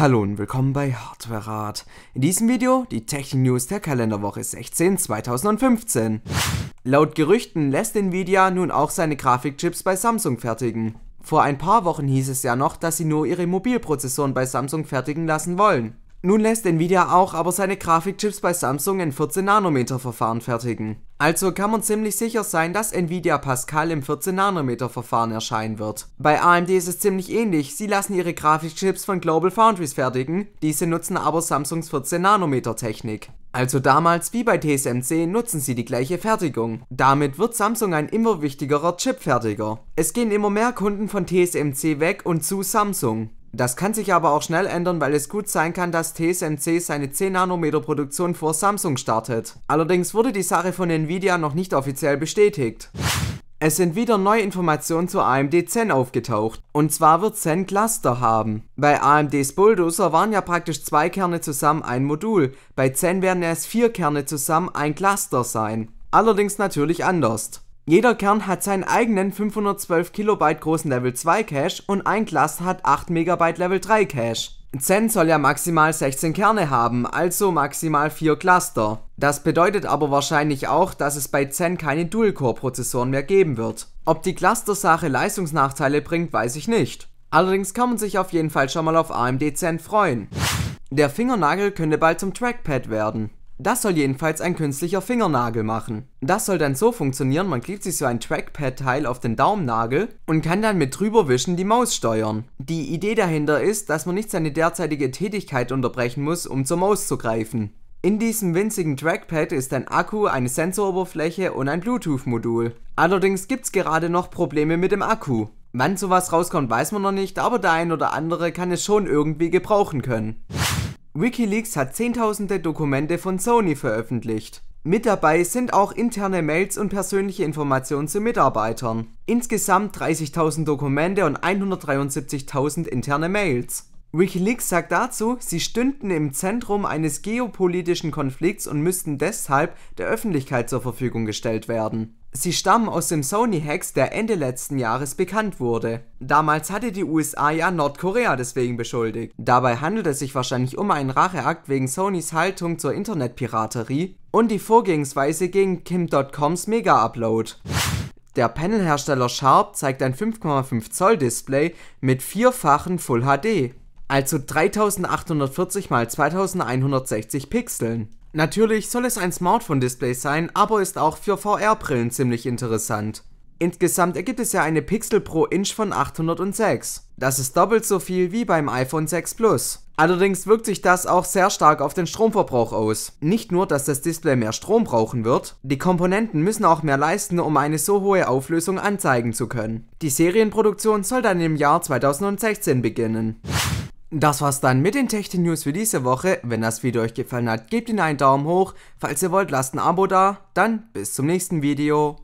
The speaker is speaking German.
Hallo und willkommen bei Hardware Rat. In diesem Video die Technik News der Kalenderwoche 16 2015. Laut Gerüchten lässt Nvidia nun auch seine Grafikchips bei Samsung fertigen. Vor ein paar Wochen hieß es ja noch, dass sie nur ihre Mobilprozessoren bei Samsung fertigen lassen wollen. Nun lässt Nvidia auch aber seine Grafikchips bei Samsung in 14nm-Verfahren fertigen. Also kann man ziemlich sicher sein, dass Nvidia Pascal im 14nm-Verfahren erscheinen wird. Bei AMD ist es ziemlich ähnlich, sie lassen ihre Grafikchips von Global Foundries fertigen, diese nutzen aber Samsungs 14nm-Technik. Also damals wie bei TSMC nutzen sie die gleiche Fertigung. Damit wird Samsung ein immer wichtigerer Chipfertiger. Es gehen immer mehr Kunden von TSMC weg und zu Samsung. Das kann sich aber auch schnell ändern, weil es gut sein kann, dass TSMC seine 10 Nanometer Produktion vor Samsung startet. Allerdings wurde die Sache von Nvidia noch nicht offiziell bestätigt. Es sind wieder neue Informationen zu AMD Zen aufgetaucht. Und zwar wird Zen Cluster haben. Bei AMDs Bulldozer waren ja praktisch zwei Kerne zusammen ein Modul. Bei Zen werden es vier Kerne zusammen ein Cluster sein. Allerdings natürlich anders. Jeder Kern hat seinen eigenen 512 KB großen Level 2 Cache und ein Cluster hat 8 MB Level 3 Cache. Zen soll ja maximal 16 Kerne haben, also maximal 4 Cluster. Das bedeutet aber wahrscheinlich auch, dass es bei Zen keine Dual-Core-Prozessoren mehr geben wird. Ob die Cluster-Sache Leistungsnachteile bringt, weiß ich nicht. Allerdings kann man sich auf jeden Fall schon mal auf AMD Zen freuen. Der Fingernagel könnte bald zum Trackpad werden. Das soll jedenfalls ein künstlicher Fingernagel machen. Das soll dann so funktionieren, man klebt sich so ein Trackpad-Teil auf den Daumennagel und kann dann mit drüberwischen die Maus steuern. Die Idee dahinter ist, dass man nicht seine derzeitige Tätigkeit unterbrechen muss, um zur Maus zu greifen. In diesem winzigen Trackpad ist ein Akku, eine Sensoroberfläche und ein Bluetooth-Modul. Allerdings gibt's gerade noch Probleme mit dem Akku. Wann sowas rauskommt, weiß man noch nicht, aber der ein oder andere kann es schon irgendwie gebrauchen können. Wikileaks hat Zehntausende Dokumente von Sony veröffentlicht. Mit dabei sind auch interne Mails und persönliche Informationen zu Mitarbeitern. Insgesamt 30.000 Dokumente und 173.000 interne Mails. Wikileaks sagt dazu, sie stünden im Zentrum eines geopolitischen Konflikts und müssten deshalb der Öffentlichkeit zur Verfügung gestellt werden. Sie stammen aus dem Sony-Hex, der Ende letzten Jahres bekannt wurde. Damals hatte die USA ja Nordkorea deswegen beschuldigt. Dabei handelt es sich wahrscheinlich um einen Racheakt wegen Sonys Haltung zur Internetpiraterie und die Vorgehensweise gegen Kim.coms Mega-Upload. Der Panelhersteller Sharp zeigt ein 5,5 Zoll Display mit vierfachen Full HD, also 3840 x 2160 Pixeln. Natürlich soll es ein Smartphone-Display sein, aber ist auch für VR-Brillen ziemlich interessant. Insgesamt ergibt es ja eine Pixel pro Inch von 806. Das ist doppelt so viel wie beim iPhone 6 Plus. Allerdings wirkt sich das auch sehr stark auf den Stromverbrauch aus. Nicht nur, dass das Display mehr Strom brauchen wird, die Komponenten müssen auch mehr leisten, um eine so hohe Auflösung anzeigen zu können. Die Serienproduktion soll dann im Jahr 2016 beginnen. Das war's dann mit den Technik News für diese Woche. Wenn das Video euch gefallen hat, gebt ihnen einen Daumen hoch. Falls ihr wollt, lasst ein Abo da. Dann bis zum nächsten Video.